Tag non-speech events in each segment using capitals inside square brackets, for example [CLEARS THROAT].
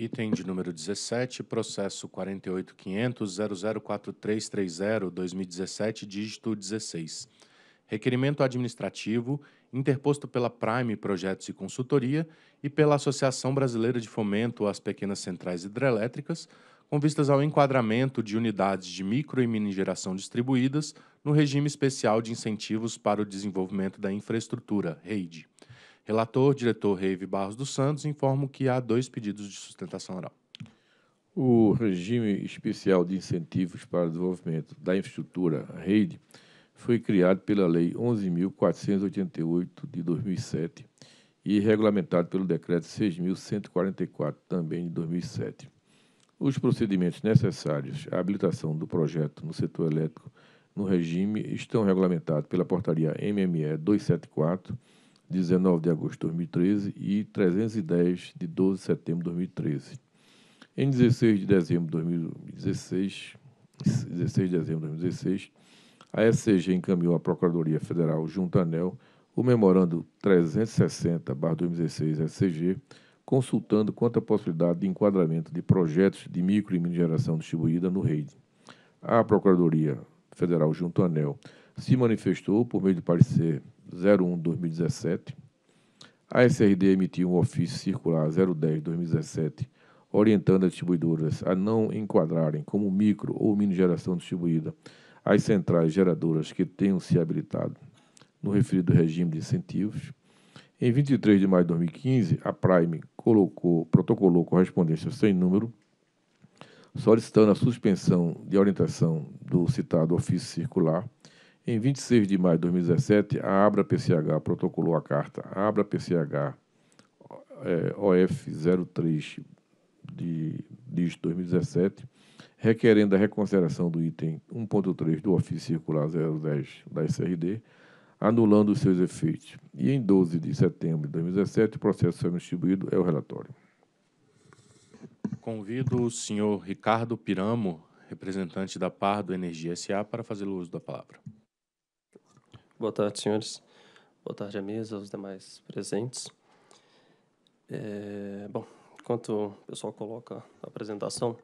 Item de número 17, processo 48.500.004330-2017, dígito 16. Requerimento administrativo interposto pela Prime Projetos e Consultoria e pela Associação Brasileira de Fomento às Pequenas Centrais Hidrelétricas, com vistas ao enquadramento de unidades de micro e mini geração distribuídas no regime especial de incentivos para o desenvolvimento da infraestrutura, REID. Relator, diretor Reive Barros dos Santos, informo que há dois pedidos de sustentação oral. O regime especial de incentivos para o desenvolvimento da infraestrutura rede foi criado pela Lei 11.488 de 2007 e regulamentado pelo Decreto 6.144, também de 2007. Os procedimentos necessários à habilitação do projeto no setor elétrico no regime estão regulamentados pela Portaria MME 274 19 de agosto de 2013 e 310 de 12 de setembro de 2013. Em 16 de dezembro de 2016, 16 de dezembro de 2016, a SCG encaminhou à Procuradoria Federal junto à ANEL o memorando 360/2016 SCG, consultando quanto à possibilidade de enquadramento de projetos de micro e mini geração distribuída no REID. A Procuradoria Federal junto à ANEL se manifestou por meio de parecer 01-2017. A SRD emitiu um ofício circular 010-2017, orientando as distribuidoras a não enquadrarem como micro ou mini geração distribuída as centrais geradoras que tenham se habilitado no referido regime de incentivos. Em 23 de maio de 2015, a Prime colocou, protocolou correspondência sem número, solicitando a suspensão de orientação do citado ofício circular em 26 de maio de 2017, a Abra PCH protocolou a carta Abra PCH é, OF 03 de, de 2017, requerendo a reconsideração do item 1.3 do ofício circular 010 da SRD, anulando os seus efeitos. E em 12 de setembro de 2017, o processo foi distribuído é o relatório. Convido o senhor Ricardo Piramo, representante da Pardo Energia SA, para fazer o uso da palavra. Boa tarde, senhores. Boa tarde à mesa, aos demais presentes. É, bom, enquanto o pessoal coloca a apresentação,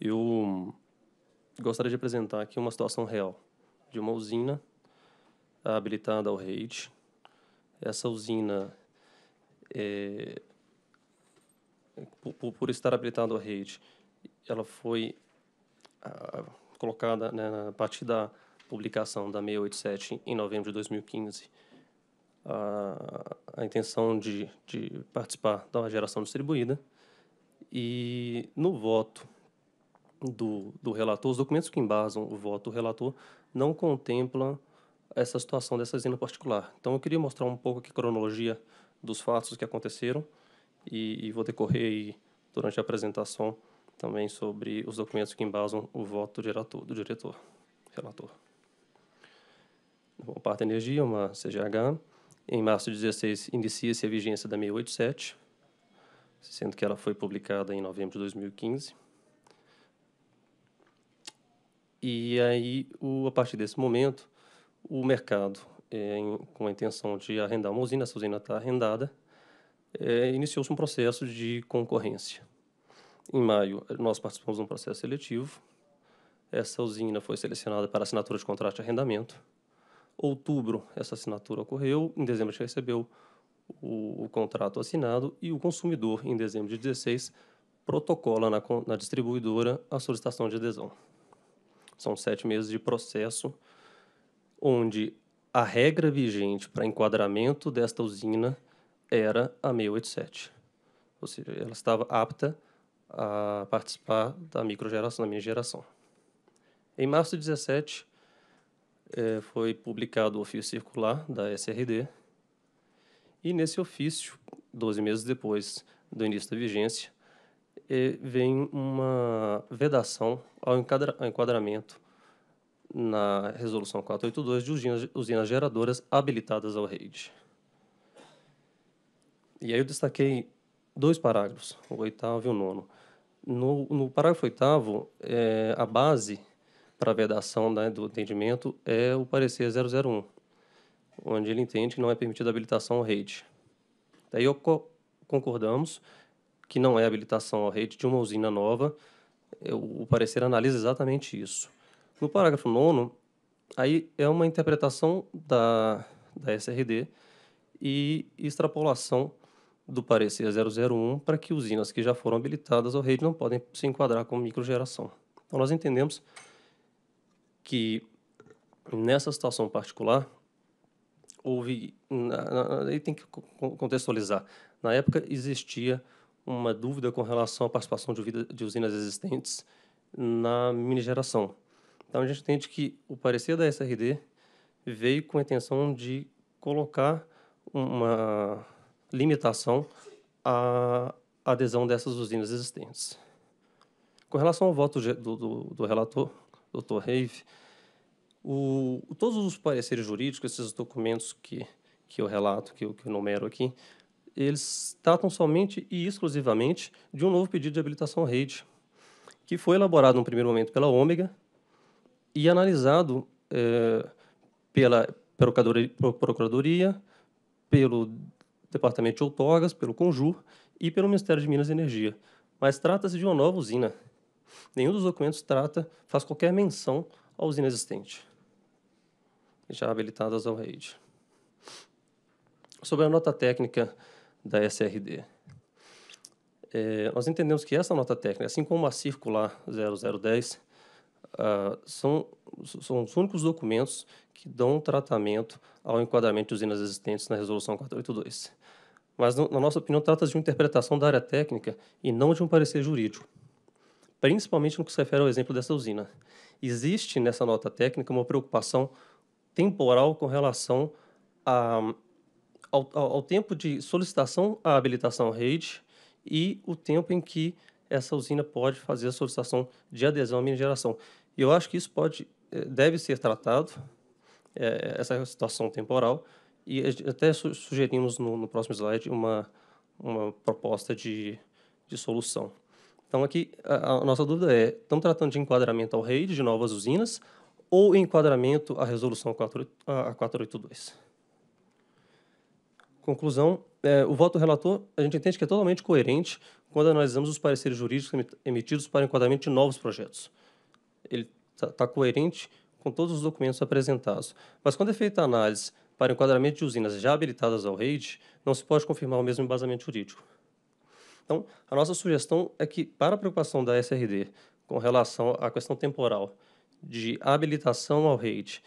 eu gostaria de apresentar aqui uma situação real de uma usina habilitada ao REIT. Essa usina, é, por, por, estar habilitada ao REIT, ela foi a, ah, colocada né, a partir da publicação da 687 em novembro de 2015, a, a intenção de, de participar da geração distribuída. E no voto do, do relator, os documentos que embasam o voto do relator não contemplam essa situação dessa usina particular. Então, eu queria mostrar um pouco aqui a cronologia dos fatos que aconteceram e, e vou decorrer aí, durante a apresentação também sobre os documentos que embasam o voto do diretor, do diretor relator o Parta Energia, uma CGH. Em março de 16 inicia-se a vigência da 687, sendo que ela foi publicada em novembro de 2015. E aí, o, a partir desse momento, o mercado, é, em, com a intenção de arrendar uma usina, essa usina está arrendada, é, iniciou-se um processo de concorrência. Em maio, nós participamos de um processo seletivo. Essa usina foi selecionada para assinatura de contrato de arrendamento outubro essa assinatura ocorreu, em dezembro a gente recebeu o, o contrato assinado e o consumidor, em dezembro de 16, protocola na, na distribuidora a solicitação de adesão. São sete meses de processo onde a regra vigente para enquadramento desta usina era a 687. Ou seja, ela estava apta a participar da microgeração, da minha geração. Em março de 17, é, foi publicado o ofício circular da SRD e nesse ofício, 12 meses depois do início da vigência, é, vem uma vedação ao enquadramento na Resolução 482 de usinas, usinas geradoras habilitadas ao REID. E aí eu destaquei dois parágrafos, o oitavo e o nono. No, no parágrafo oitavo, é, a base para vedação né, do entendimento é o parecer 001, onde ele entende que não é permitida habilitação ao rede. Daí co concordamos que não é habilitação ao rede de uma usina nova, o parecer analisa exatamente isso. No parágrafo 9, aí é uma interpretação da, da SRD e extrapolação do parecer 001 para que usinas que já foram habilitadas ao rede não podem se enquadrar como microgeração. Então, nós entendemos que nessa situação particular houve aí tem que contextualizar na época existia uma dúvida com relação à participação de, vida, de usinas existentes na minigeração então a gente entende que o parecer da SRD veio com a intenção de colocar uma limitação à adesão dessas usinas existentes com relação ao voto do, do, do relator Dr. Rave, o, todos os pareceres jurídicos, esses documentos que, que eu relato, que eu, que eu numero aqui, eles tratam somente e exclusivamente de um novo pedido de habilitação REIT, que foi elaborado no primeiro momento pela Ômega e analisado é, pela Procuradoria, pelo Departamento de Outorgas, pelo CONJUR e pelo Ministério de Minas e Energia. Mas trata-se de uma nova usina, Nenhum dos documentos trata, faz qualquer menção à usina existente, já habilitadas ao RAID. Sobre a nota técnica da SRD. É, nós entendemos que essa nota técnica, assim como a circular 0010, ah, são, são os únicos documentos que dão um tratamento ao enquadramento de usinas existentes na Resolução 482. Mas, no, na nossa opinião, trata-se de uma interpretação da área técnica e não de um parecer jurídico principalmente no que se refere ao exemplo dessa usina. Existe nessa nota técnica uma preocupação temporal com relação a, ao, ao, tempo de solicitação à habilitação rede e o tempo em que essa usina pode fazer a solicitação de adesão à minigeração. E eu acho que isso pode, eh, deve ser tratado, é, essa situação temporal, e até sugerimos no, no próximo slide uma, uma proposta de, de solução. Então, aqui a, a nossa dúvida é: estamos tratando de enquadramento ao REID de novas usinas ou enquadramento à resolução 4, a, 482? Conclusão: é, o voto do relator a gente entende que é totalmente coerente quando analisamos os pareceres jurídicos emitidos para enquadramento de novos projetos. Ele está tá coerente com todos os documentos apresentados. Mas quando é feita a análise para enquadramento de usinas já habilitadas ao REID, não se pode confirmar o mesmo embasamento jurídico. Então, a nossa sugestão é que, para a preocupação da SRD com relação à questão temporal de habilitação ao rede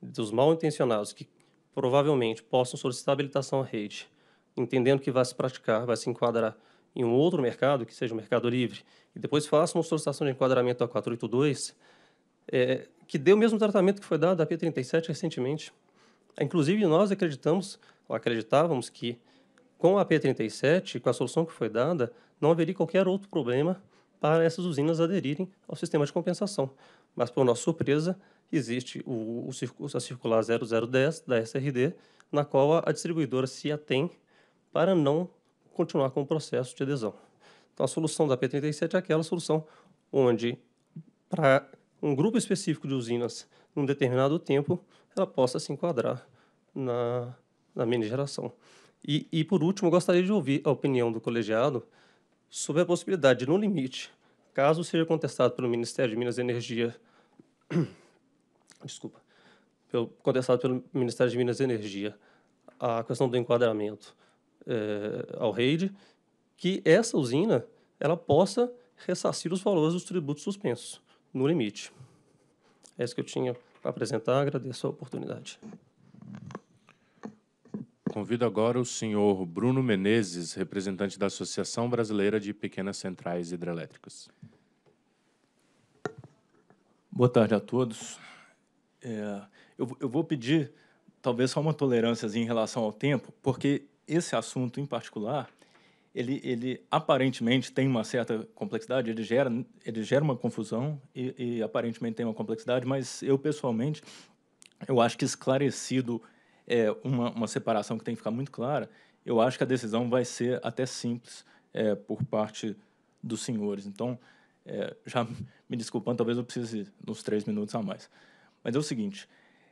dos mal intencionados que provavelmente possam solicitar habilitação ao rede, entendendo que vai se praticar, vai se enquadrar em um outro mercado, que seja o Mercado Livre, e depois façam uma solicitação de enquadramento a 482, é, que dê o mesmo tratamento que foi dado à P37 recentemente. Inclusive, nós acreditamos, ou acreditávamos que com a P37, com a solução que foi dada, não haveria qualquer outro problema para essas usinas aderirem ao sistema de compensação. Mas, por nossa surpresa, existe o, o, a circular 0010 da SRD, na qual a distribuidora se atém para não continuar com o processo de adesão. Então, a solução da P37 é aquela solução onde, para um grupo específico de usinas, num determinado tempo, ela possa se enquadrar na, na minigeração. geração. E, e, por último, eu gostaria de ouvir a opinião do colegiado sobre a possibilidade no limite, caso seja contestado pelo Ministério de Minas e Energia, [CLEARS THROAT] desculpa, pelo, contestado pelo Ministério de Minas e Energia, a questão do enquadramento é, ao REID, que essa usina ela possa ressarcir os valores dos tributos suspensos, no limite. É isso que eu tinha para apresentar, agradeço a oportunidade. Convido agora o senhor Bruno Menezes, representante da Associação Brasileira de Pequenas Centrais Hidrelétricas. Boa tarde a todos. É, eu, eu, vou pedir talvez só uma tolerância em relação ao tempo, porque esse assunto em particular, ele, ele aparentemente tem uma certa complexidade, ele gera, ele gera uma confusão e, e aparentemente tem uma complexidade, mas eu pessoalmente, eu acho que esclarecido é, uma, uma separação que tem que ficar muito clara, eu acho que a decisão vai ser até simples é, por parte dos senhores. Então, é, já me desculpando, talvez eu precise uns três minutos a mais. Mas é o seguinte,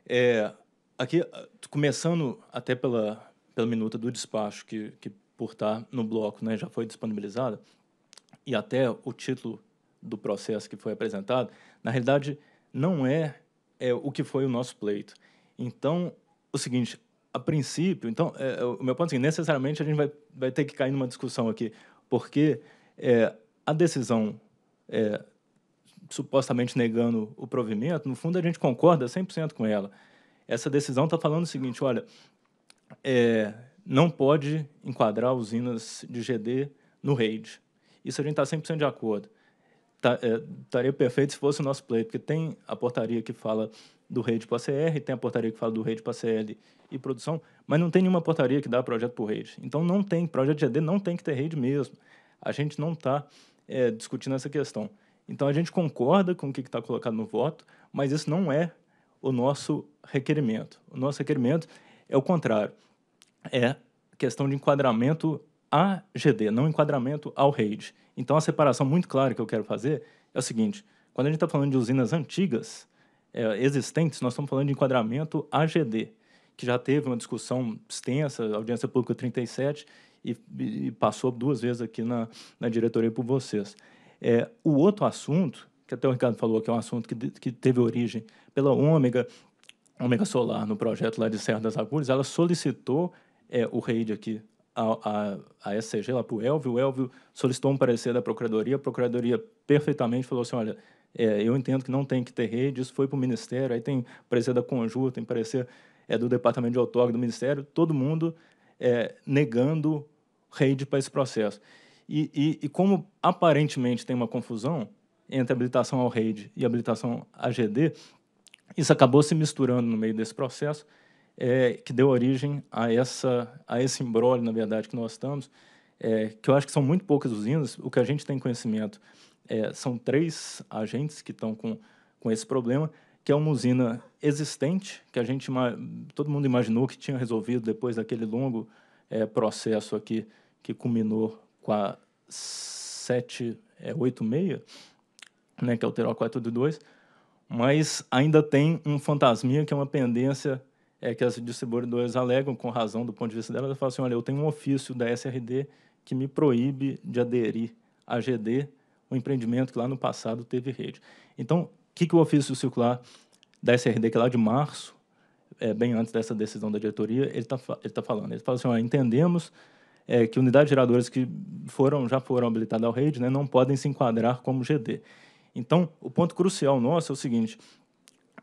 é, aqui, começando até pela, pela minuta do despacho que, que por estar tá no bloco né, já foi disponibilizada, e até o título do processo que foi apresentado, na realidade, não é, é o que foi o nosso pleito. Então, o seguinte, a princípio, então, é, é o meu ponto é que assim, necessariamente a gente vai, vai ter que cair numa discussão aqui, porque é, a decisão é, supostamente negando o provimento, no fundo a gente concorda 100% com ela. Essa decisão está falando o seguinte, olha, é, não pode enquadrar usinas de GD no RAID. Isso a gente está 100% de acordo. Tá, é, estaria perfeito se fosse o nosso play, porque tem a portaria que fala do rede para CR, tem a portaria que fala do rede para CL e produção, mas não tem nenhuma portaria que dá projeto por rede. Então não tem, projeto de AD não tem que ter rede mesmo. A gente não está é, discutindo essa questão. Então a gente concorda com o que está colocado no voto, mas isso não é o nosso requerimento. O nosso requerimento é o contrário. É questão de enquadramento a GD, não enquadramento ao RAID. Então a separação muito clara que eu quero fazer é o seguinte: quando a gente está falando de usinas antigas, é, existentes, nós estamos falando de enquadramento AGD, que já teve uma discussão extensa, audiência pública 37, e, e passou duas vezes aqui na, na diretoria por vocês. É, o outro assunto, que até o Ricardo falou, que é um assunto que, que teve origem pela Ômega, Ômega Solar, no projeto lá de Serra das Agulhas, ela solicitou é, o REID aqui a, a, a SCG lá para o Elvio, o Elvio solicitou um parecer da Procuradoria, a Procuradoria perfeitamente falou assim, olha, é, eu entendo que não tem que ter rede, isso foi para o Ministério, aí tem parecer da Conjur, tem parecer é, do Departamento de Autógrafo do Ministério, todo mundo é, negando rede para esse processo. E, e, e, como aparentemente tem uma confusão entre habilitação ao rede e habilitação AGD, isso acabou se misturando no meio desse processo, é, que deu origem a, essa, a esse embrólio, na verdade, que nós estamos, é, que eu acho que são muito poucas usinas. O que a gente tem conhecimento é, são três agentes que estão com, com esse problema, que é uma usina existente, que a gente todo mundo imaginou que tinha resolvido depois daquele longo é, processo aqui que culminou com a 786, é, né, que alterou a 422, mas ainda tem um fantasminha que é uma pendência é, que as distribuidoras alegam com razão do ponto de vista delas ela falam assim, olha, eu tenho um ofício da SRD que me proíbe de aderir à GD um empreendimento que lá no passado teve rede. Então, o que, que o ofício circular da SRD, que é lá de março, é, bem antes dessa decisão da diretoria, ele está ele tá falando. Ele fala assim, ó, entendemos é, que unidades geradoras que foram já foram habilitadas ao rede né, não podem se enquadrar como GD. Então, o ponto crucial nosso é o seguinte,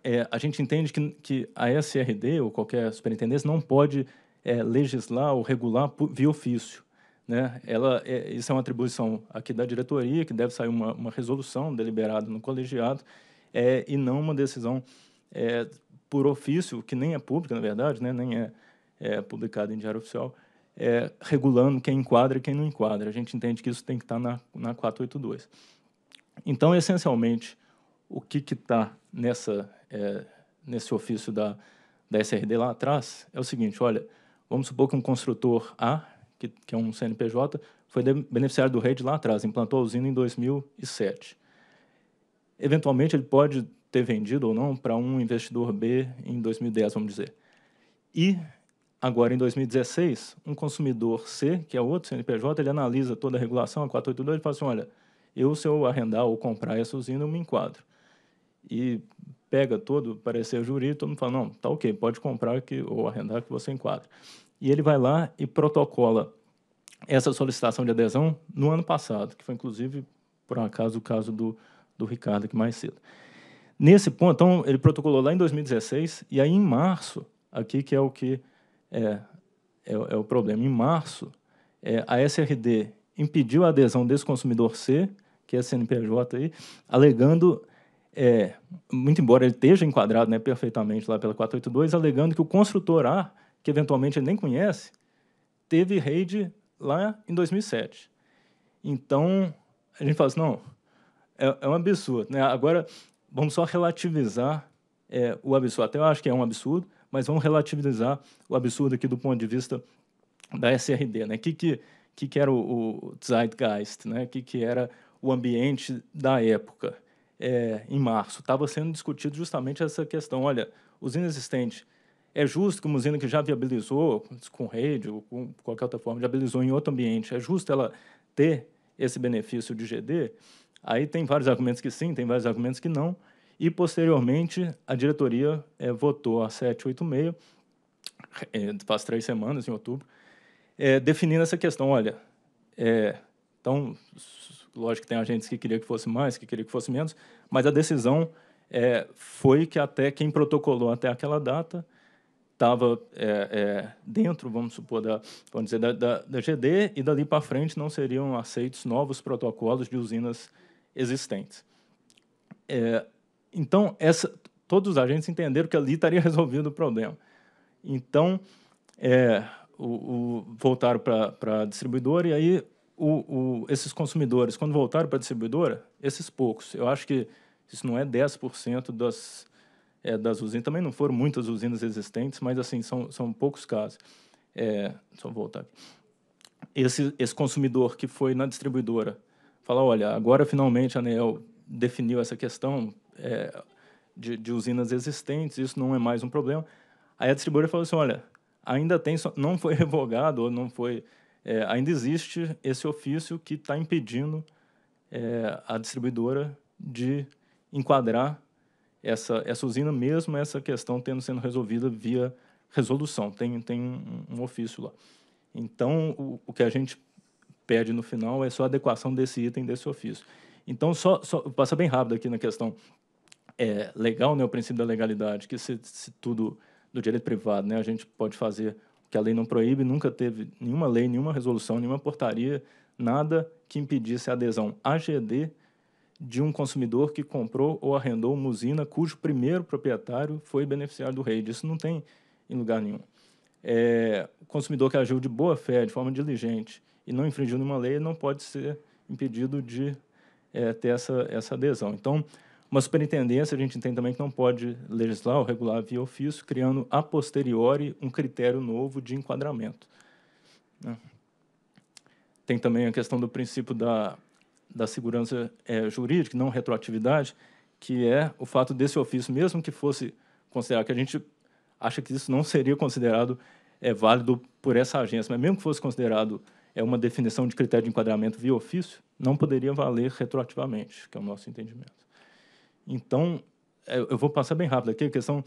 é, a gente entende que, que a SRD ou qualquer superintendência não pode é, legislar ou regular por, via ofício. Né? Ela, é, isso é uma atribuição aqui da diretoria, que deve sair uma, uma resolução deliberada no colegiado, é, e não uma decisão é, por ofício, que nem é pública, na verdade, né? nem é, é publicada em diário oficial, é, regulando quem enquadra e quem não enquadra. A gente entende que isso tem que estar tá na, na 482. Então, essencialmente, o que está nessa é, nesse ofício da, da SRD lá atrás é o seguinte, olha, vamos supor que um construtor A que, que é um CNPJ, foi beneficiário do rede lá atrás, implantou a usina em 2007. Eventualmente, ele pode ter vendido ou não para um investidor B em 2010, vamos dizer. E Agora, em 2016, um consumidor C, que é outro CNPJ, ele analisa toda a regulação, a 482, e fala assim, olha, eu, se eu arrendar ou comprar essa usina, eu me enquadro. E pega todo parecer jurídico, todo mundo fala, não, tá ok, pode comprar que, ou arrendar que você enquadra e ele vai lá e protocola essa solicitação de adesão no ano passado, que foi inclusive, por acaso, o caso do, do Ricardo aqui mais cedo. Nesse ponto, então, ele protocolou lá em 2016, e aí em março, aqui que é o que é, é, é o problema, em março, é, a SRD impediu a adesão desse consumidor C, que é CNPJ aí, alegando, é, muito embora ele esteja enquadrado né, perfeitamente lá pela 482, alegando que o construtor A que eventualmente ele nem conhece, teve raid lá em 2007. Então, a gente fala assim, não, é, é um absurdo. Né? Agora, vamos só relativizar é, o absurdo. Até eu acho que é um absurdo, mas vamos relativizar o absurdo aqui do ponto de vista da SRD. Né? O que, que, que, que era o, o Zeitgeist? O né? que, que era o ambiente da época? É, em março, estava sendo discutido justamente essa questão. Olha, usina existente é justo que uma usina que já viabilizou com rede ou com qualquer outra forma, já viabilizou em outro ambiente, é justo ela ter esse benefício de GD? Aí tem vários argumentos que sim, tem vários argumentos que não. E, posteriormente, a diretoria é, votou a 786, é, eh, faz três semanas, em outubro, é, definindo essa questão. Olha, é, então, lógico que tem agentes que queria que fosse mais, que queria que fosse menos, mas a decisão é, foi que até quem protocolou até aquela data estava é, é, dentro, vamos supor, da, vamos dizer, da, da, da GD, e dali para frente não seriam aceitos novos protocolos de usinas existentes. É, então, essa, todos os agentes entenderam que ali estaria [LAUGHS] resolvido o problema. Então, é, o, o, voltaram para a distribuidora, e aí o, esses consumidores, quando voltaram para a distribuidora, esses poucos, eu acho que isso não é 10% das é, das usinas. Também não foram muitas usinas existentes, mas assim são, são poucos casos. É, só voltar aqui. Esse, esse consumidor que foi na distribuidora falar, olha, agora finalmente a ANEEL definiu essa questão é, de, de, usinas existentes, isso não é mais um problema. Aí a distribuidora falou assim, olha, ainda tem, não foi [LAUGHS] revogado, ou não foi, é, ainda existe esse ofício que está impedindo é, a distribuidora de enquadrar essa, essa usina mesmo, essa questão tendo sendo resolvida via resolução. Tem, tem um, um ofício lá. Então, o, o, que a gente pede no final é só adequação desse item, desse ofício. Então, só, só passa bem rápido aqui na questão é, legal, né, o princípio da legalidade, que se, se tudo do direito privado, né, a gente pode fazer o que a lei não proíbe, nunca teve nenhuma lei, nenhuma resolução, nenhuma portaria, nada que impedisse a adesão à GD de um consumidor que comprou ou arrendou uma usina cujo primeiro proprietário foi beneficiário do rei. Isso não tem em lugar nenhum. É, o consumidor que agiu de boa fé, de forma diligente e não infringiu nenhuma lei, não pode ser impedido de é, ter essa, essa adesão. Então, uma superintendência, a gente entende também que não pode legislar ou regular via ofício, criando a posteriori um critério novo de enquadramento. Né? Tem também a questão do princípio da da segurança é, jurídica, não retroatividade, que é o fato desse ofício, mesmo que fosse considerado, que a gente acha que isso não seria considerado é, válido por essa agência, mas mesmo que fosse considerado é uma definição de critério de enquadramento via ofício, não poderia valer retroativamente, que é o nosso entendimento. Então, é, eu vou passar bem rápido aqui, a questão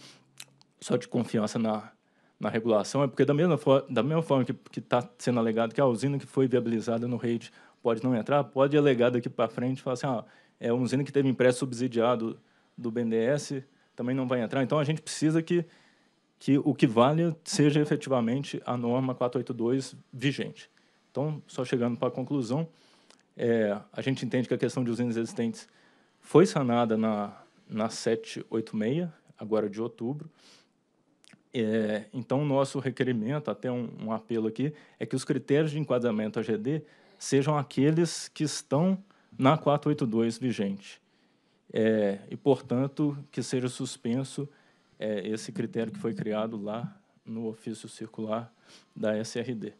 só de confiança na, na regulação, é porque da mesma, forma, da mesma forma que está sendo alegado que a usina que foi viabilizada no rede pode não entrar, pode alegar daqui para frente, falar assim, ah, é uma usina que teve empréstimo subsidiado do BNDES, também não vai entrar. Então, a gente precisa que, que o que vale seja efetivamente a norma 482 vigente. Então, só chegando para a conclusão, é, a gente entende que a questão de usinas existentes foi sanada na, na 786, agora de outubro. É, então, nosso requerimento, até um, um apelo aqui, é que os critérios de enquadramento AGD sejam aqueles que estão na 482 vigente. É, e, portanto, que seja suspenso é, esse critério que foi criado lá no ofício circular da SRD.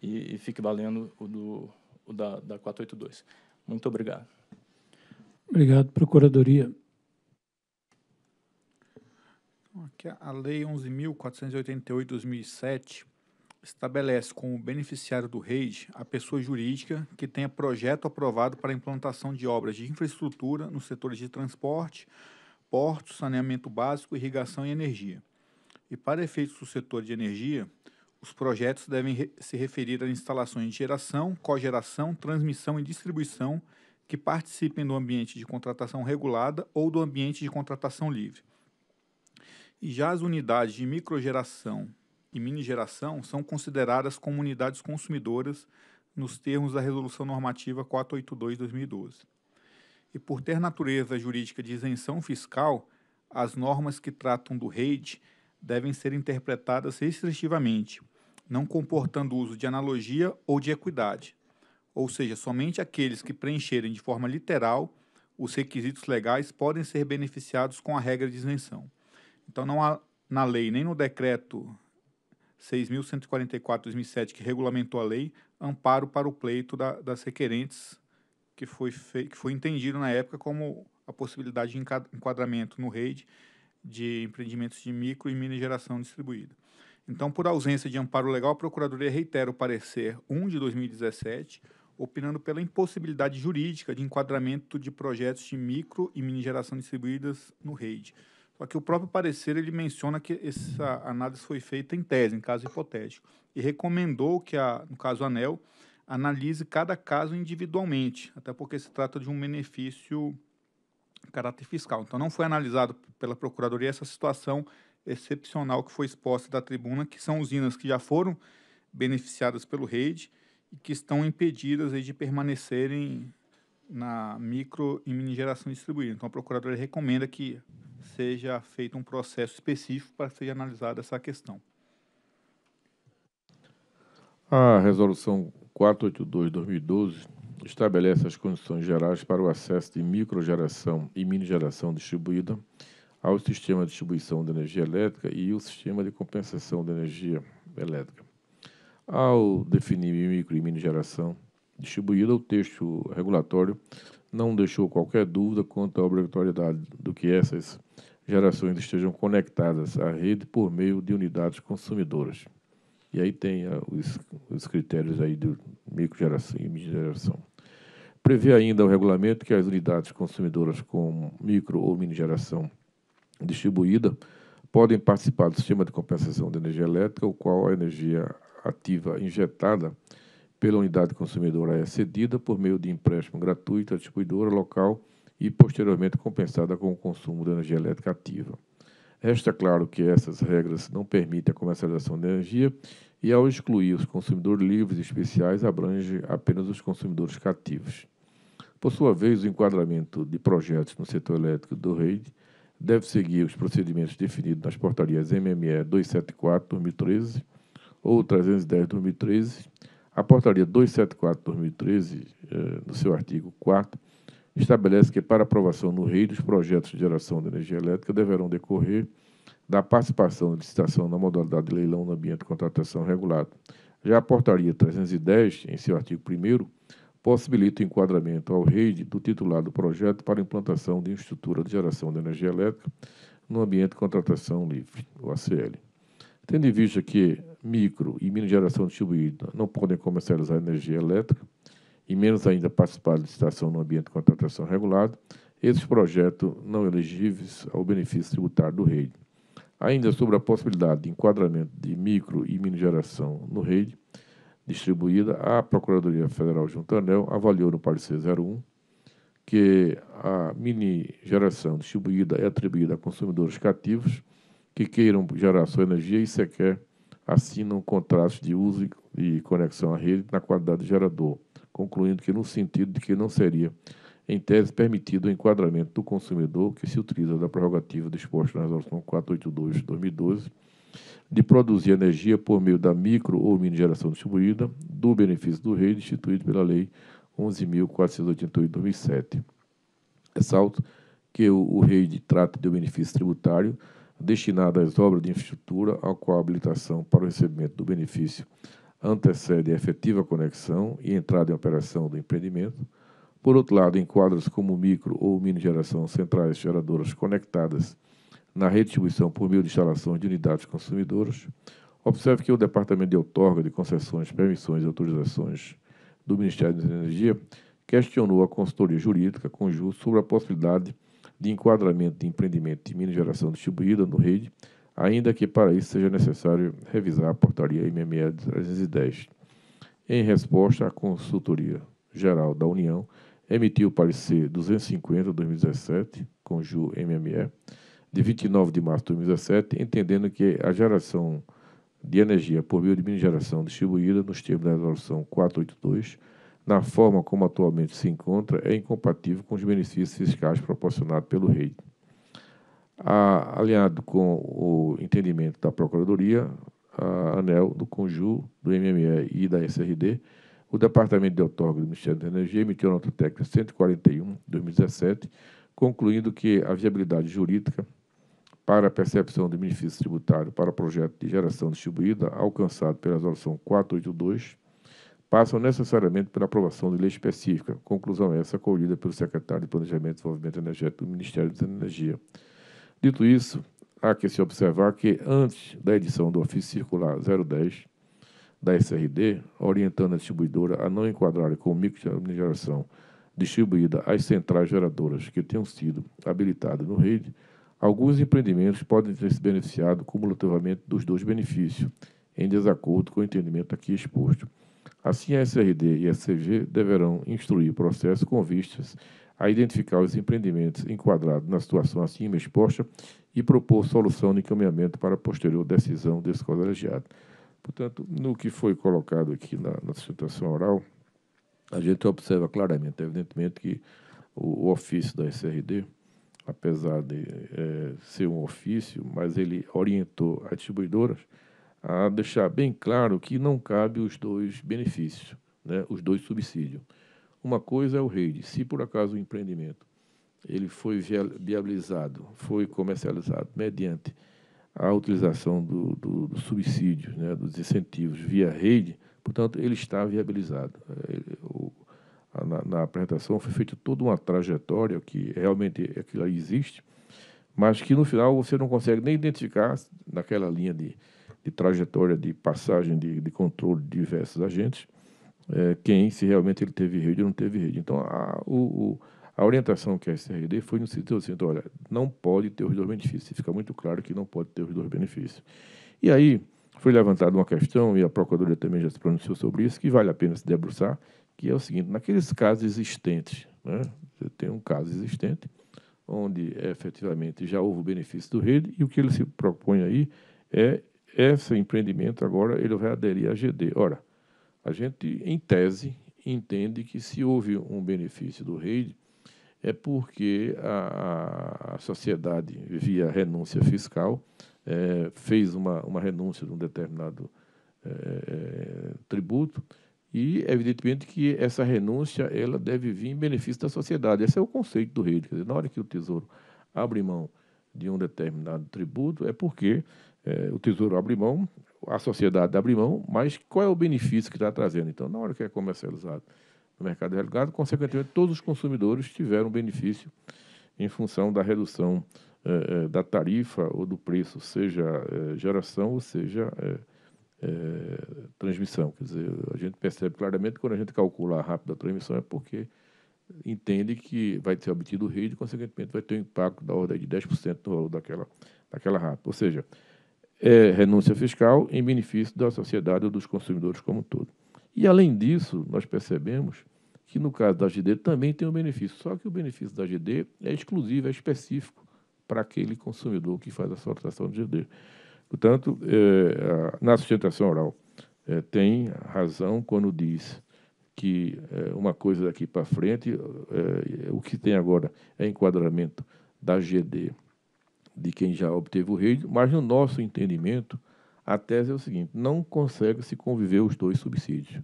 E, e fique valendo o, do, o da, da 482. Muito obrigado. Obrigado, Procuradoria. Então, aqui a Lei 11.488 2007 estabelece como beneficiário do REID a pessoa jurídica que tenha projeto aprovado para implantação de obras de infraestrutura nos setores de transporte, portos, saneamento básico, irrigação e energia. E para efeitos do setor de energia, os projetos devem se referir a instalações de geração, cogeração, transmissão e distribuição que participem do ambiente de contratação regulada ou do ambiente de contratação livre. E já as unidades de microgeração, e minigeração são consideradas comunidades consumidoras nos termos da Resolução Normativa 482/2012. E por ter natureza jurídica de isenção fiscal, as normas que tratam do REIT devem ser interpretadas restritivamente, não comportando uso de analogia ou de equidade, ou seja, somente aqueles que preencherem de forma literal os requisitos legais podem ser beneficiados com a regra de isenção. Então não há na lei nem no decreto 6.144-2007, que regulamentou a lei, amparo para o pleito da, das requerentes, que foi, que foi entendido na época como a possibilidade de enquadramento no REID de empreendimentos de micro e mini geração distribuída. Então, por ausência de amparo legal, a Procuradoria reitera o parecer 1 de 2017, opinando pela impossibilidade jurídica de enquadramento de projetos de micro e mini geração distribuídas no REID só que o próprio parecer ele menciona que essa análise foi feita em tese, em caso hipotético, e recomendou que, a, no caso ANEL, analise cada caso individualmente, até porque se trata de um benefício caráter fiscal. Então, não foi analisado pela Procuradoria essa situação excepcional que foi exposta da tribuna, que são usinas que já foram beneficiadas pelo rede e que estão impedidas de permanecerem na micro e mini geração distribuída. Então, a procuradora recomenda que seja feito um processo específico para ser analisada essa questão. A resolução 482-2012 estabelece as condições gerais para o acesso de microgeração e minigeração distribuída ao sistema de distribuição de energia elétrica e o sistema de compensação de energia elétrica. Ao definir micro e minigeração, distribuída, o texto regulatório não deixou qualquer dúvida quanto à obrigatoriedade do que essas gerações estejam conectadas à rede por meio de unidades consumidoras. E aí tem ah, os, os, critérios aí de microgeração e minigeração. Prevê ainda o regulamento que as unidades consumidoras com micro ou minigeração distribuída podem participar do sistema de compensação de energia elétrica, o qual a energia ativa injetada pela unidade consumidora é cedida por meio de empréstimo gratuito à distribuidora local e posteriormente compensada com o consumo de energia elétrica ativa. Resta claro que essas regras não permitem a comercialização de energia e, ao excluir os consumidores livres e especiais, abrange apenas os consumidores cativos. Por sua vez, o enquadramento de projetos no setor elétrico do REID deve seguir os procedimentos definidos nas portarias MME 274-2013 ou 310-2013 a portaria 274-2013, eh, no seu artigo 4 estabelece que para aprovação no rei dos projetos de geração de energia elétrica deverão decorrer da participação da licitação na modalidade de leilão no ambiente de contratação regulado. Já a portaria 310, em seu artigo 1 possibilita o enquadramento ao REI do titular do projeto para implantação de infraestrutura de geração de energia elétrica no ambiente de contratação livre, o ACL. Tendo em vista que micro e mini geração distribuída não podem comercializar energia elétrica, e menos ainda participar de licitação no ambiente de contratação regulado, esses projetos não elegíveis ao benefício tributário do REID. Ainda sobre a possibilidade de enquadramento de micro e mini geração no REID distribuída, a Procuradoria Federal Junto Anel avaliou no parecer 01 que a mini geração distribuída é atribuída a consumidores cativos que queiram gerar sua energia e sequer assinam contratos de uso e conexão à rede na qualidade de gerador, concluindo que no sentido de que não seria, em tese, permitido o enquadramento do consumidor que se utiliza da prerrogativa disposta na Resolução 482 de 2012 de produzir energia por meio da micro ou mini geração distribuída do benefício do rei instituído pela Lei 11.488 de 2007. Ressalto que o, o rei trata de um benefício tributário destinada às obras de infraestrutura a qual a habilitação para o recebimento do benefício antecede a efetiva conexão e entrada em operação do empreendimento. Por outro lado, enquadra-se como micro ou mini geração centrais geradoras conectadas na redistribuição por meio de instalações de unidades consumidoras. Observe que o Departamento de Outorga de Concessões, Permissões e Autorizações do Ministério da Energia questionou a consultoria jurídica Conjur sobre a possibilidade de de enquadramento de empreendimento de minas geração distribuída no rede, ainda que para isso seja necessário revisar a portaria MME 310. Em resposta, a Consultoria Geral da União emitiu o parecer 250-2017, com Ju MME, de 29 de março de 2017, entendendo que a geração de energia por meio de minigeração distribuída, nos termos da resolução 482, na forma como atualmente se encontra, é incompatível com os benefícios fiscais proporcionados pelo rei. A, alinhado com o entendimento da Procuradoria, a ANEL, do CONJU, do MME e da SRD, o Departamento de Outorga do Ministério da Energia emitiu nota técnica 141, 2017, concluindo que a viabilidade jurídica para a percepção de benefício tributário para o projeto de geração distribuída, alcançado pela Resolução 482, passam necessariamente pela aprovação de lei específica, conclusão essa acolhida pelo secretário de Planejamento e Desenvolvimento Energético do Ministério da Energia. Dito isso, há que se observar que antes da edição do ofício circular 010 da SRD, orientando a distribuidora a não enquadrar como geração distribuída às centrais geradoras que tenham sido habilitadas no rede, alguns empreendimentos podem ter se beneficiado cumulativamente dos dois benefícios, em desacordo com o entendimento aqui exposto. Assim, a SRD e a CG deverão instruir o processo com vistas a identificar os empreendimentos enquadrados na situação acima exposta e propor solução de encaminhamento para posterior decisão desse colegiado. Portanto, no que foi colocado aqui na, na sustentação oral, a gente observa claramente, evidentemente, que o, o ofício da SRD, apesar de é, ser um ofício, mas ele orientou as distribuidoras a deixar bem claro que não cabe os dois benefícios, né, os dois subsídios. Uma coisa é o rede, se por acaso o empreendimento ele foi viabilizado, foi comercializado mediante a utilização do, do, do subsídio, né, dos incentivos via rede, portanto, ele está viabilizado. É, ele, o, a, na, na, apresentação foi feita toda uma trajetória que realmente aquilo aí existe, mas que no final você não consegue nem identificar naquela linha de, de trajetória de passagem de, de controle de diversos agentes, é, quem, se realmente ele teve rede ou não teve rede. Então, a, o, a orientação que a SRD foi no sentido assim, olha, não pode ter os dois benefícios, fica muito claro que não pode ter os dois benefícios. E aí foi levantada uma questão, e a Procuradoria também já se pronunciou sobre isso, que vale a pena se debruçar, que é o seguinte, naqueles casos existentes, né, você tem um caso existente, onde efetivamente já houve o benefício do rede, e o que ele se propõe aí é esse empreendimento agora ele vai aderir à GD. Ora, a gente, em tese, entende que se houve um benefício do rei é porque a, a sociedade, via renúncia fiscal, é, fez uma, uma renúncia de um determinado é, é, tributo e, evidentemente, que essa renúncia ela deve vir em benefício da sociedade. Esse é o conceito do rei. Quer dizer, na hora que o Tesouro abre mão de um determinado tributo, é porque é, o Tesouro abre mão, a sociedade abre mão, mas qual é o benefício que está trazendo? Então, na hora que é comercializado no mercado regulado, consequentemente, todos os consumidores tiveram benefício em função da redução é, é, da tarifa ou do preço, seja é, geração ou seja transmissão. Quer dizer, a gente percebe claramente que quando a gente calcula a rápida transmissão é porque entende que vai ser obtido o rede, consequentemente vai ter um impacto da ordem de 10% no valor daquela, daquela rápida. Ou seja, é renúncia fiscal em benefício da sociedade ou dos consumidores como um todo. E, além disso, nós percebemos que, no caso da GD, também tem um benefício, só que o benefício da GD é exclusivo, é específico para aquele consumidor que faz a sortação de GD. Portanto, é, a, na sustentação oral, é, tem razão quando diz que é, uma coisa daqui para frente, é, o que tem agora é enquadramento da GD de quem já obteve o reino, mas no nosso entendimento, a tese é o seguinte: não consegue se conviver os dois subsídios.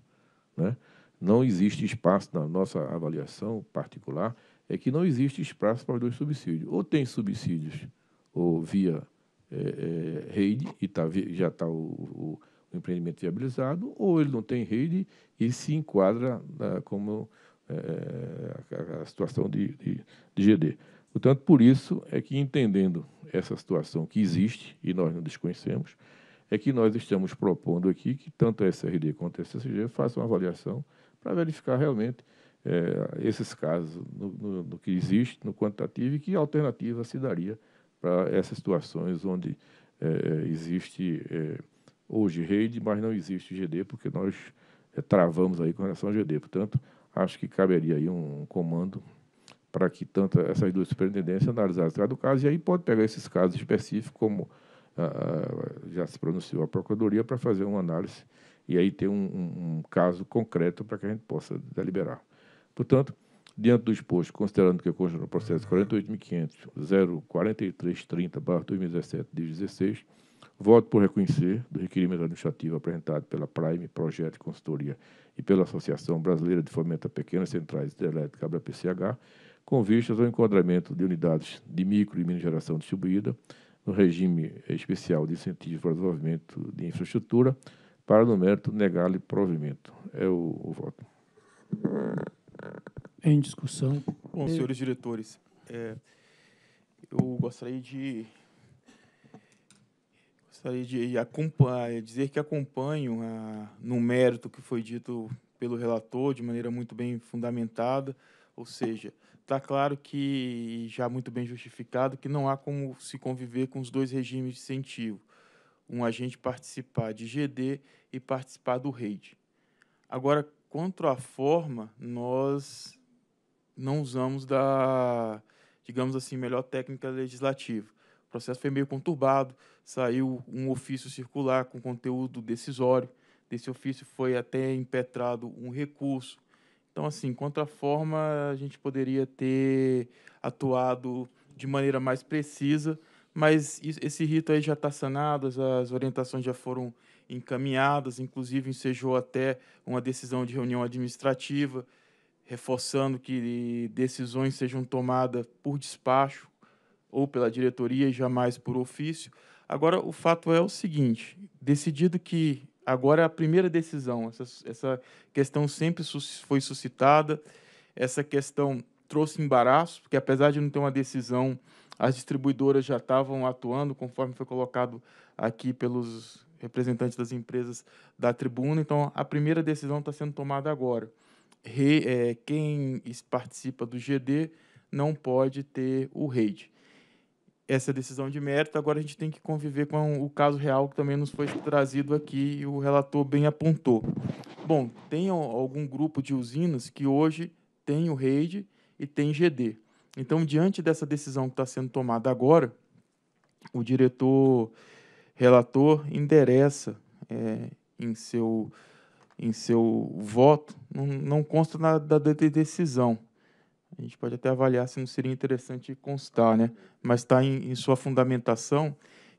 Né? Não existe espaço, na nossa avaliação particular, é que não existe espaço para os dois subsídios. Ou tem subsídios ou via é, é, rede e tá, já está o, o, o, empreendimento viabilizado, ou ele não tem rede e se enquadra né, como é, a, a, situação de, de, de GD. Portanto, por isso é que entendendo essa situação que existe e nós não desconhecemos, é que nós estamos propondo aqui que tanto a SRD quanto a SSG façam uma avaliação para verificar realmente é, esses casos, no, no, no, que existe, no quantitativo, e que alternativa se daria para essas situações onde é, existe é, hoje rede, mas não existe GD, porque nós é, travamos aí com relação ao GD. Portanto, acho que caberia aí um comando para que tanto essas duas superintendências analisassem cada caso, e aí pode pegar esses casos específicos, como ah, ah, já se pronunciou a Procuradoria, para fazer uma análise e aí ter um, um, um caso concreto para que a gente possa deliberar. Portanto, diante do exposto, considerando que consta no processo 48.500.04330-2017, de 16, voto por reconhecer do requerimento administrativo apresentado pela Prime Projeto e Consultoria e pela Associação Brasileira de Fomento a Pequenas Centrais Hidrelétricas, ABPCH, com vistas ao enquadramento de unidades de micro e mini geração distribuída no regime especial de incentivo para o desenvolvimento de infraestrutura, para no mérito negar-lhe provimento. É o, o, voto. Em discussão. Bom, é. senhores diretores, é, eu gostaria de gostaria de acompanhar, dizer que acompanho a, no mérito que foi dito pelo relator de maneira muito bem fundamentada, ou seja, Está claro que, já muito bem justificado, que não há como se conviver com os dois regimes de incentivo. Um agente participar de GD e participar do RAID. Agora, quanto à forma, nós não usamos da, digamos assim, melhor técnica legislativa. O processo foi meio conturbado, saiu um ofício circular com conteúdo decisório. Desse ofício foi até impetrado um recurso então, assim, contra a forma, a gente poderia ter atuado de maneira mais precisa, mas esse rito aí já está sanado, as orientações já foram encaminhadas, inclusive ensejou até uma decisão de reunião administrativa, reforçando que decisões sejam tomadas por despacho ou pela diretoria e jamais por ofício. Agora, o fato é o seguinte: decidido que agora a primeira decisão. Essa, essa questão sempre foi suscitada, essa questão trouxe embaraço, porque apesar de não ter uma decisão, as distribuidoras já estavam atuando, conforme foi colocado aqui pelos representantes das empresas da tribuna. Então, a primeira decisão está sendo tomada agora. Re, é, quem participa do GD não pode ter o rede essa decisão de mérito, agora a gente tem que conviver com o caso real que também nos foi trazido aqui e o relator bem apontou. Bom, tem algum grupo de usinas que hoje tem o REID e tem GD. Então, diante dessa decisão que está sendo tomada agora, o diretor relator endereça é, em, seu, em seu voto, não, não consta da decisão, a gente pode até avaliar se não seria interessante constar, né? mas está em, em, sua fundamentação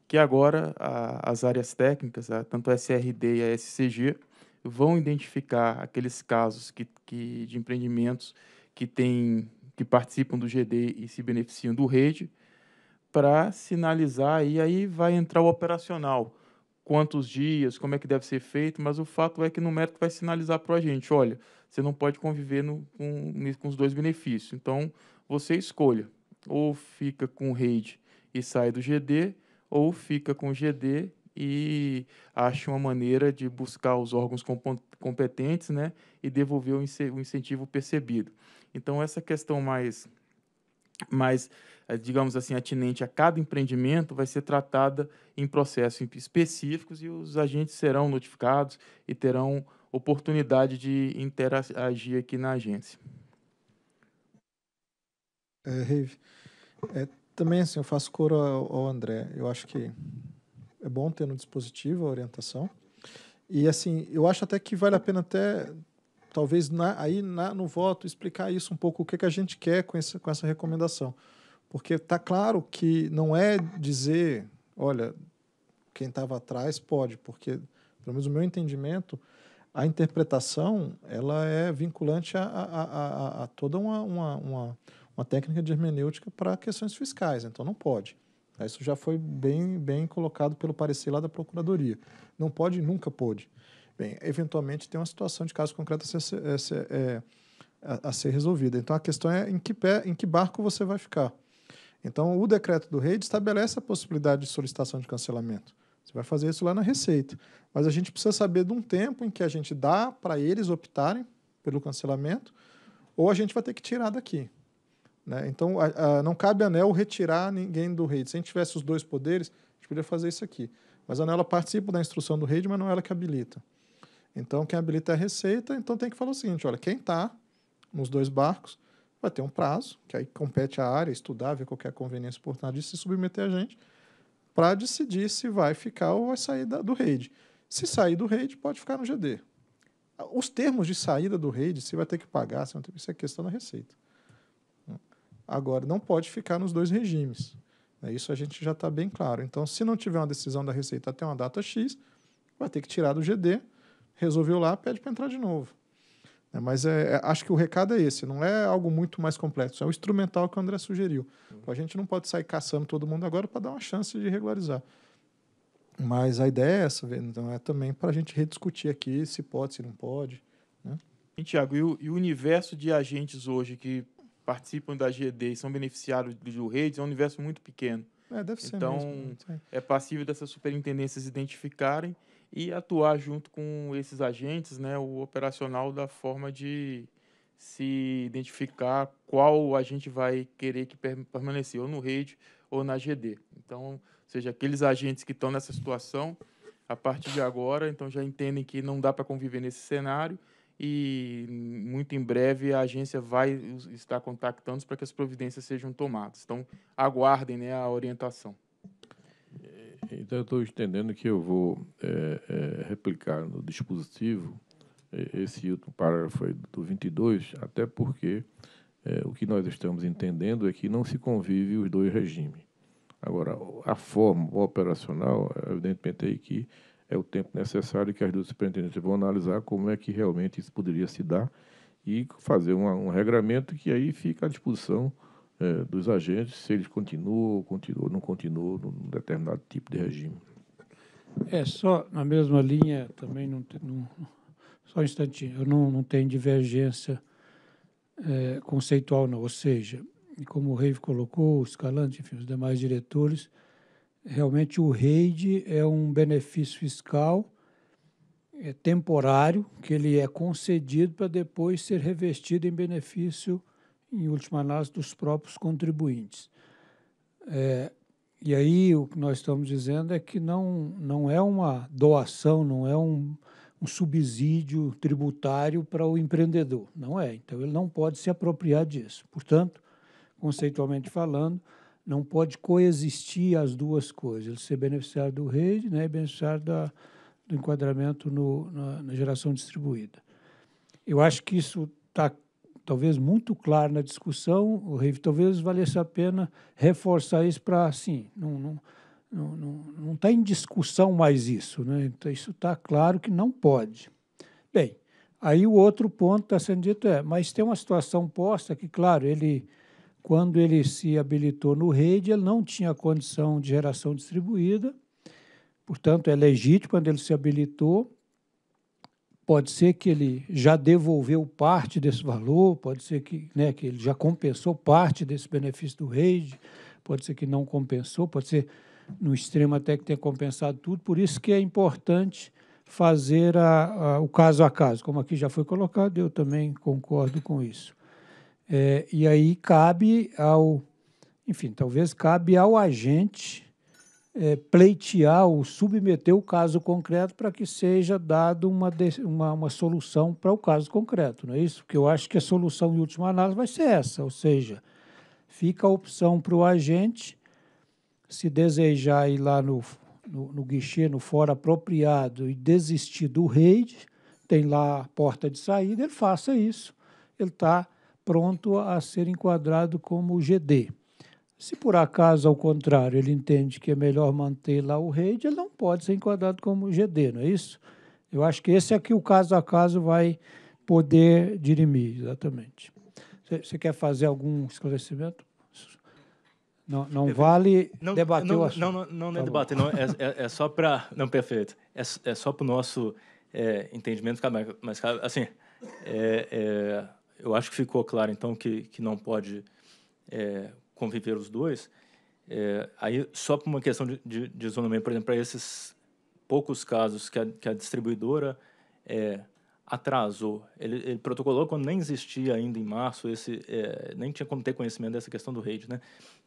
que agora a, as áreas técnicas, a, tanto a SRD e a SCG, vão identificar aqueles casos que, que de empreendimentos que, tem, que participam do GD e se beneficiam do rede, para sinalizar, e aí vai entrar o operacional, quantos dias, como é que deve ser feito, mas o fato é que no mérito vai sinalizar para a gente, olha, você não pode conviver no, com, com os dois benefícios. Então, você escolha. Ou fica com o RAID e sai do GD, ou fica com o GD e acha uma maneira de buscar os órgãos competentes né, e devolver o, incentivo percebido. Então, essa questão mais, mais, eh, digamos assim, atinente a cada empreendimento vai ser tratada em processos específicos e os agentes serão notificados e terão oportunidade de interagir aqui na agência. É, é, também assim, eu faço coro ao, ao André. Eu acho que é bom ter no dispositivo a orientação. E assim, eu acho até que vale a pena até talvez na, aí na, no voto explicar isso um pouco o que, que a gente quer com essa, com essa recomendação. Porque está claro que não é dizer, olha, quem estava atrás pode, porque, pelo menos o meu entendimento, a interpretação ela é vinculante a, a, a, a toda uma, uma, uma, uma, técnica de hermenêutica para questões fiscais, então não pode. Né, isso já foi bem, bem colocado pelo parecer lá da Procuradoria. Não pode e nunca pôde. Bem, eventualmente tem uma situação de caso concreto a ser, é, é, a ser, a ser resolvida. Então a questão é em que, pé, em que barco você vai ficar. Então o decreto do rei estabelece a possibilidade de solicitação de cancelamento. Você vai fazer isso lá na Receita. Mas a gente precisa saber de um tempo em que a gente dá para eles optarem pelo cancelamento, ou a gente vai ter que tirar daqui. Né? Então, a, a, não cabe a ANEL retirar ninguém do rede. Se a gente tivesse os dois poderes, a gente poderia fazer isso aqui. Mas a ANEL participa da instrução do rede, mas não é ela que habilita. Então, quem habilita é a Receita, então tem que falar o seguinte: olha, quem está nos dois barcos vai ter um prazo, que aí compete à área estudar, ver qualquer é conveniência por trás disso e submeter a gente para decidir se vai ficar ou vai sair da, do RAID. Se sair do RAID, pode ficar no GD. Os termos de saída do RAID, se vai ter que pagar, se não tem, isso é questão da Receita. Agora, não pode ficar nos dois regimes. Né? Isso a gente já está bem claro. Então, se não tiver uma decisão da Receita até uma data X, vai ter que tirar do GD, resolveu lá, pede para entrar de novo. É, mas é, é, acho que o recado é esse, não é algo muito mais complexo, é o instrumental que o André sugeriu. Uhum. A gente não pode sair caçando todo mundo agora para dar uma chance de regularizar. Mas a ideia é essa, então é também para a gente rediscutir aqui se pode, se não pode. Né? Tiago, e, o, e o universo de agentes hoje que participam da GD e são beneficiários do redes é um universo muito pequeno. É, deve ser. Então, mesmo, é. é passível dessas superintendências identificarem e atuar junto com esses agentes, né, o operacional da forma de se identificar qual a gente vai querer que permaneça, ou no rede ou na GD. Então, seja, aqueles agentes que estão nessa situação, a partir de agora, então já entendem que não dá para conviver nesse cenário e muito em breve a agência vai estar contactando para que as providências sejam tomadas. Então, aguardem né, a orientação. Então, eu estou entendendo que eu vou é, é, replicar no dispositivo é, esse último parágrafo do 22, até porque é, o que nós estamos entendendo é que não se convive os dois regimes. Agora, a forma operacional, evidentemente, é aí que é o tempo necessário que as duas superintendentes vão analisar como é que realmente isso poderia se dar e fazer um regramento que aí fica à disposição é, dos agentes, se eles continuam, continuam, não continuam num determinado tipo de regime. É só na mesma linha também não, não só um instantinho, eu não, não tenho divergência é, conceitual não, ou seja, como o Rei colocou, o Escalante, enfim, os demais diretores, realmente o REID é um benefício fiscal é, temporário que ele é concedido para depois ser revestido em benefício em última análise, dos próprios contribuintes. É, e aí o que nós estamos dizendo é que não, não é uma doação, não é um, um subsídio tributário para o empreendedor. Não é. Então ele não pode se apropriar disso. Portanto, conceitualmente falando, não pode coexistir as duas coisas. Ele ser beneficiário do rede né, e beneficiário da, do enquadramento no, na, na geração distribuída. Eu acho que isso está talvez muito claro na discussão, o Rive, talvez valesse a pena reforçar isso para assim, não não não está em discussão mais isso, né? Então isso está claro que não pode. Bem, aí o outro ponto está sendo dito é, mas tem uma situação posta que, claro, ele quando ele se habilitou no rede, ele não tinha condição de geração distribuída, portanto é legítimo quando ele se habilitou Pode ser que ele já devolveu parte desse valor, pode ser que, né, que ele já compensou parte desse benefício do REID, pode ser que não compensou, pode ser no extremo até que tenha compensado tudo. Por isso que é importante fazer a, a, o caso a caso, como aqui já foi colocado, eu também concordo com isso. É, e aí cabe ao, enfim, talvez cabe ao agente é, pleitear ou submeter o caso concreto para que seja dada uma, uma, uma, solução para o caso concreto, não é isso? Porque eu acho que a solução em última análise vai ser essa, ou seja, fica a opção para o agente, se desejar ir lá no, no, no guichê, no fora apropriado e desistir do raid tem lá a porta de saída, ele faça isso, ele está pronto a ser enquadrado como GD. Se por acaso, ao contrário, ele entende que é melhor manter lá o rede, ele não pode ser enquadrado como GD, não é isso? Eu acho que esse é que o caso a caso vai poder dirimir, exatamente. Você quer fazer algum esclarecimento? Não, não vale não, debater não, o assunto. Não, não, não, não é tá debater, não, é, é, é só para... Não, perfeito. É, é só para o nosso é, entendimento ficar mais, mais claro. Assim, é, é, eu acho que ficou claro, então, que, que não pode é, conviver os dois, é, aí só por uma questão de, de, de isonomia, por exemplo, para esses poucos casos que a, que a distribuidora é, atrasou, ele, ele, protocolou quando nem existia ainda em março, esse, é, nem tinha como ter conhecimento dessa questão do rede, né?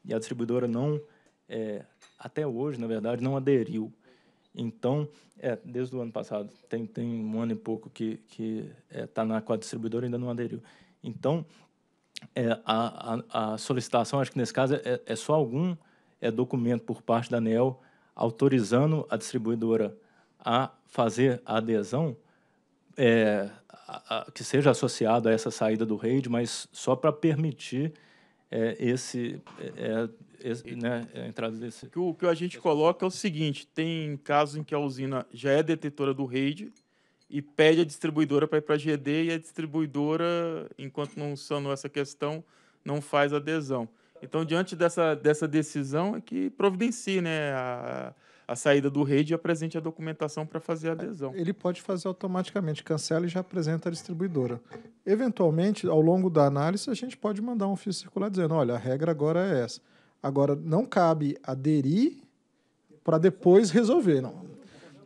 E a distribuidora não, é, até hoje, na verdade, não aderiu. Então, é, desde o ano passado, tem, tem um ano e pouco que está que, é, tá na com a distribuidora ainda não aderiu. Então, é, a, a, a, solicitação, acho que nesse caso, é, é, só algum é documento por parte da ANEL autorizando a distribuidora a fazer a adesão é, a, que seja associado a essa saída do RAID, mas só para permitir é, esse, é, é, esse né, a entrada desse... O que a gente coloca é o seguinte, tem casos em que a usina já é detetora do RAID, e pede a distribuidora para ir para a GD e a distribuidora, enquanto não sanou essa questão, não faz adesão. Então, diante dessa, dessa decisão, é que providencie né, a, a saída do rede e apresente a documentação para fazer a adesão. Ele pode fazer automaticamente, cancela e já apresenta a distribuidora. Eventualmente, ao longo da análise, a gente pode mandar um ofício circular dizendo: olha, a regra agora é essa. Agora, não cabe aderir para depois resolver. Não,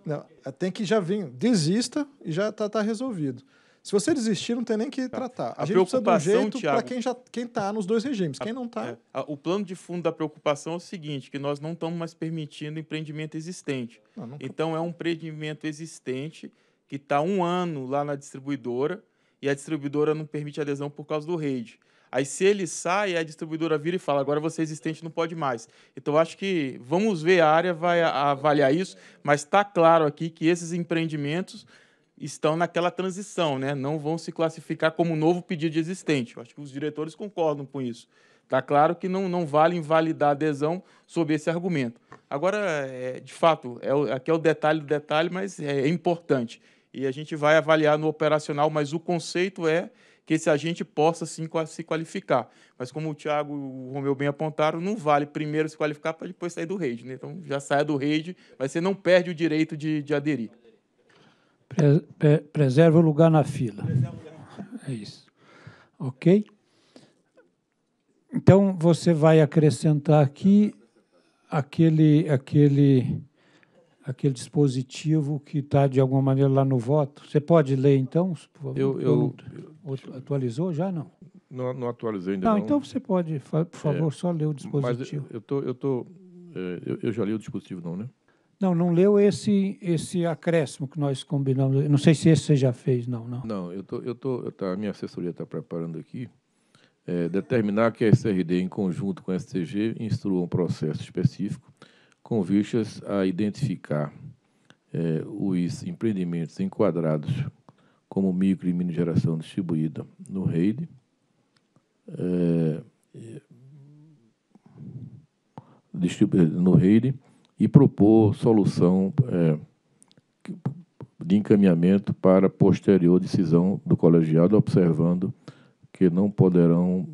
não, tem que já vir, desista e já está tá resolvido. Se você desistir, não tem nem que tá. tratar. A, a gente precisa de um jeito para quem já quem está nos dois regimes. Quem não está. É, o plano de fundo da preocupação é o seguinte: que nós não estamos mais permitindo empreendimento existente. Não, nunca... Então é um empreendimento existente que está um ano lá na distribuidora e a distribuidora não permite adesão por causa do rede. Aí se ele sai, a distribuidora vira e fala: agora você é existente, não pode mais. Então acho que vamos ver a área vai avaliar isso, mas está claro aqui que esses empreendimentos estão naquela transição, né? Não vão se classificar como novo pedido de existente. acho que os diretores concordam com isso. Está claro que não, não vale invalidar a adesão sob esse argumento. Agora, é, de fato, é, aqui é o detalhe do detalhe, mas é, é importante. E a gente vai avaliar no operacional, mas o conceito é que esse agente possa sim se qualificar. Mas como o Thiago e o Romeu bem apontaram, não vale primeiro se qualificar para depois sair do rede. Né? Então já saia do rede, mas você não perde o direito de, de aderir. Pre pre preserva o lugar na fila. É isso. Ok? Então você vai acrescentar aqui aquele, aquele aquele dispositivo que está, de alguma maneira, lá no voto. Você pode ler, então? Eu, eu, eu Atualizou já, não? Não, não atualizei ainda. Não, não, então você pode, por é, favor, é, só ler o dispositivo. Mas eu, estou, tô, eu, tô, é, eu, eu já li o dispositivo, não, né? Não, não leu esse, esse acréscimo que nós combinamos. Não sei se esse você já fez, não. Não, não eu tô, eu tô, tá, a minha assessoria está preparando aqui. É, determinar que a SRD, em conjunto com a STG, instrua um processo específico com vistas a identificar é, os empreendimentos enquadrados como micro e mini geração distribuída no REID, é, é, eh, no REID e propor solução de encaminhamento para posterior decisão do colegiado, observando que não poderão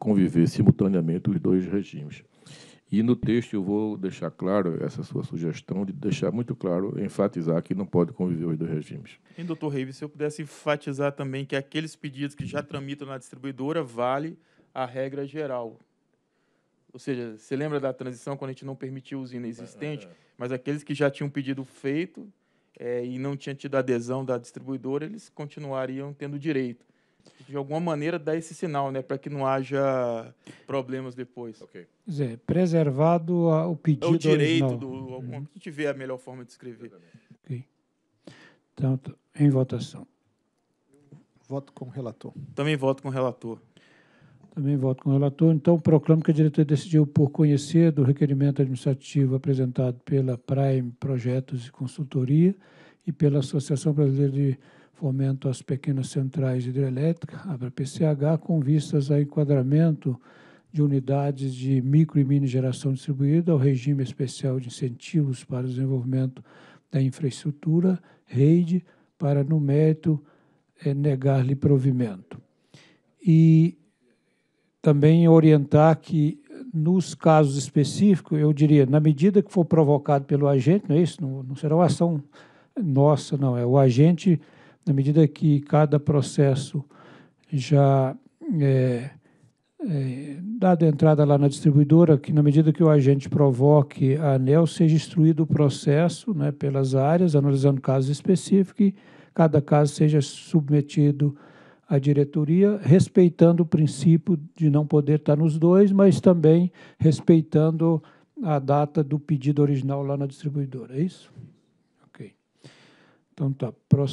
conviver simultaneamente os dois regimes. E no texto eu vou deixar claro essa sua sugestão de deixar muito claro, enfatizar que não pode conviver os dois regimes. E, doutor Reis, se eu pudesse enfatizar também que aqueles pedidos que já tramitam na distribuidora vale a regra geral. Ou seja, você lembra da transição quando a gente não permitiu usina existente, mas aqueles que já tinham pedido feito é, e não tinham tido adesão da distribuidora, eles continuariam tendo direito de alguma maneira dar esse sinal, né, para que não haja problemas depois. Okay. Quer dizer, preservado a, o pedido o direito original. do alguma, uhum. a gente vê a melhor forma de escrever. Então, em votação. Voto com o relator. Também voto com o relator. Também voto com o relator. Então, proclamo que a diretoria decidiu por conhecer do requerimento administrativo apresentado pela Prime Projetos e Consultoria e pela Associação Brasileira de fomento às pequenas centrais hidrelétricas, a pch com vistas a enquadramento de unidades de micro e mini geração distribuída ao regime especial de incentivos para o desenvolvimento da infraestrutura, rede, para, no mérito, é, negar-lhe provimento. E também orientar que, nos casos específicos, eu diria, na medida que for provocado pelo agente, não é isso? Não, não será uma ação nossa, não, é o agente na medida que cada processo já é, é, dada a entrada lá na distribuidora, que na medida que o agente provoque a ANEL, seja instruído o processo né, pelas áreas, analisando casos específicos, e cada caso seja submetido à diretoria, respeitando o princípio de não poder estar nos dois, mas também respeitando a data do pedido original lá na distribuidora, é isso? Ok. Então tá, próximo.